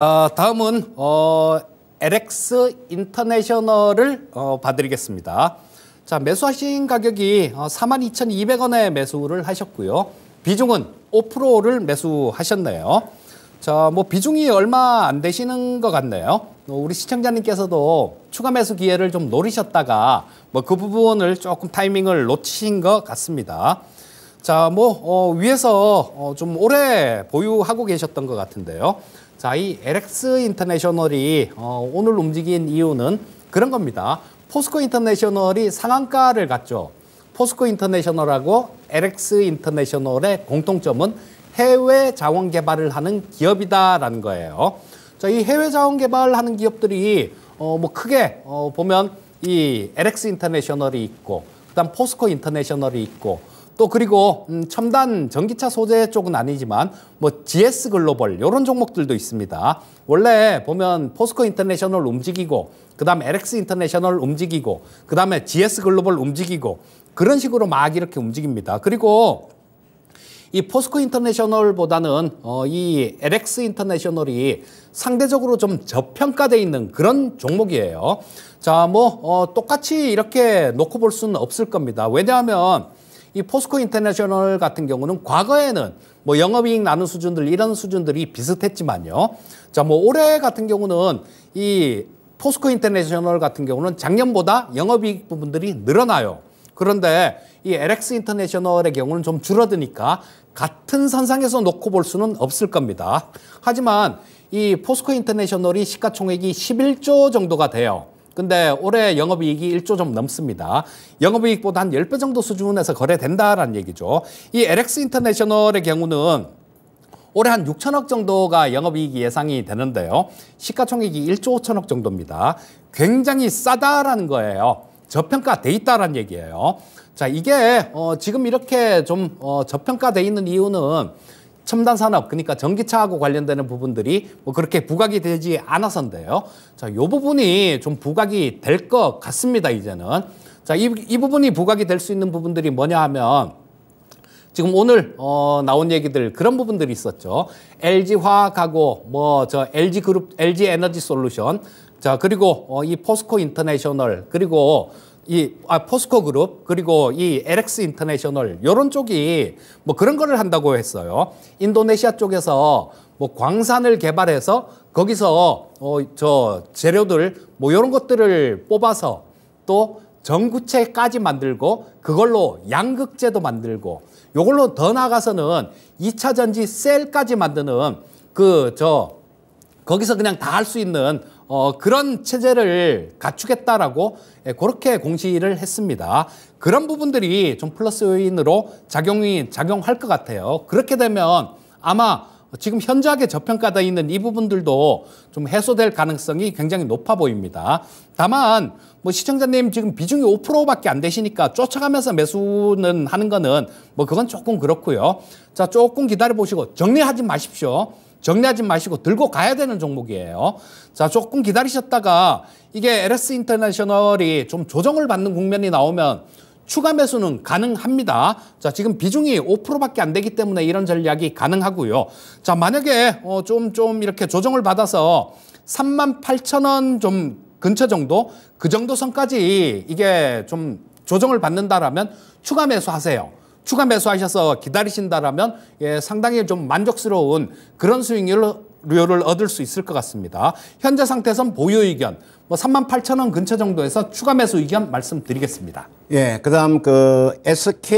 어, 다음은 어, LX 인터내셔널을 어, 봐드리겠습니다. 자 매수하신 가격이 어, 42,200원에 매수를 하셨고요. 비중은 5%를 매수하셨네요. 자뭐 비중이 얼마 안 되시는 것 같네요. 어, 우리 시청자님께서도 추가 매수 기회를 좀 노리셨다가 뭐 그 부분을 조금 타이밍을 놓치신 것 같습니다. 자, 뭐, 어, 위에서 어, 좀 오래 보유하고 계셨던 것 같은데요. 자, 이 LX 인터내셔널이 어, 오늘 움직인 이유는 그런 겁니다. 포스코 인터내셔널이 상한가를 갖죠 포스코 인터내셔널하고 LX 인터내셔널의 공통점은 해외 자원 개발을 하는 기업이다라는 거예요. 자, 이 해외 자원 개발하는 기업들이 어, 뭐 크게 어, 보면 이 LX 인터내셔널이 있고 그다음 포스코 인터내셔널이 있고 또 그리고 음, 첨단 전기차 소재 쪽은 아니지만 뭐 GS 글로벌 이런 종목들도 있습니다. 원래 보면 포스코 인터내셔널 움직이고 그다음 LX 인터내셔널 움직이고 그다음에 GS 글로벌 움직이고 그런 식으로 막 이렇게 움직입니다. 그리고 이 포스코 인터내셔널보다는 어, 이 LX 인터내셔널이 상대적으로 좀 저평가돼 있는 그런 종목이에요. 자, 뭐 어, 똑같이 이렇게 놓고 볼 수는 없을 겁니다. 왜냐하면 이 포스코 인터내셔널 같은 경우는 과거에는 뭐 영업이익 나는 수준들 이런 수준들이 비슷했지만요. 자, 뭐 올해 같은 경우는 이 포스코 인터내셔널 같은 경우는 작년보다 영업이익 부분들이 늘어나요. 그런데 이 LX 인터내셔널의 경우는 좀 줄어드니까 같은 선상에서 놓고 볼 수는 없을 겁니다. 하지만 이 포스코 인터내셔널이 시가총액이 11조 정도가 돼요. 근데 올해 영업이익이 1조 좀 넘습니다. 영업이익보다 한 10배 정도 수준에서 거래된다라는 얘기죠. 이 LX 인터내셔널의 경우는 올해 한 6천억 정도가 영업이익이 예상이 되는데요. 시가총액이 1조 5천억 정도입니다. 굉장히 싸다라는 거예요. 저평가돼 있다라는 얘기예요. 자, 이게 어, 지금 이렇게 좀 어, 저평가돼 있는 이유는 첨단 산업 그러니까 전기차하고 관련되는 부분들이 뭐 그렇게 부각이 되지 않아서인데요. 자, 요 부분이 좀 부각이 될 것 같습니다. 이제는. 자, 이, 이 부분이 부각이 될 수 있는 부분들이 뭐냐 하면 지금 오늘 어, 나온 얘기들 그런 부분들이 있었죠. LG 화학하고 뭐 저 LG 그룹, LG 에너지 솔루션, 자 그리고 어, 이 포스코 인터내셔널 그리고 이 아, 포스코 그룹 그리고 이 LX 인터내셔널 이런 쪽이 뭐 그런 거를 한다고 했어요. 인도네시아 쪽에서 뭐 광산을 개발해서 거기서 어저 재료들 뭐 요런 것들을 뽑아서 또 전구체까지 만들고 그걸로 양극재도 만들고 요걸로 더 나아가서는 이차 전지 셀까지 만드는 그 저 거기서 그냥 다 할 수 있는 어, 그런 체제를 갖추겠다라고 예, 그렇게 공시를 했습니다. 그런 부분들이 좀 플러스 요인으로 작용이 작용할 것 같아요. 그렇게 되면 아마 지금 현저하게 저평가되어 있는 이 부분들도 좀 해소될 가능성이 굉장히 높아 보입니다. 다만 뭐 시청자님 지금 비중이 5%밖에 안 되시니까 쫓아가면서 매수는 하는 거는 뭐 그건 조금 그렇고요. 자, 조금 기다려 보시고 정리하지 마십시오. 정리하지 마시고 들고 가야 되는 종목이에요. 자, 조금 기다리셨다가 이게 LS 인터내셔널이 좀 조정을 받는 국면이 나오면 추가 매수는 가능합니다. 자, 지금 비중이 5%밖에 안 되기 때문에 이런 전략이 가능하고요. 자, 만약에 어 좀 좀 이렇게 조정을 받아서 3만 8천 원좀 근처 정도 그 정도 선까지 이게 좀 조정을 받는다라면 추가 매수하세요. 추가 매수하셔서 기다리신다라면 예, 상당히 좀 만족스러운 그런 수익률을 얻을 수 있을 것 같습니다. 현재 상태선 보유 의견 뭐 3만 8천 원 근처 정도에서 추가 매수 의견 말씀드리겠습니다. 예, 그다음 그 SK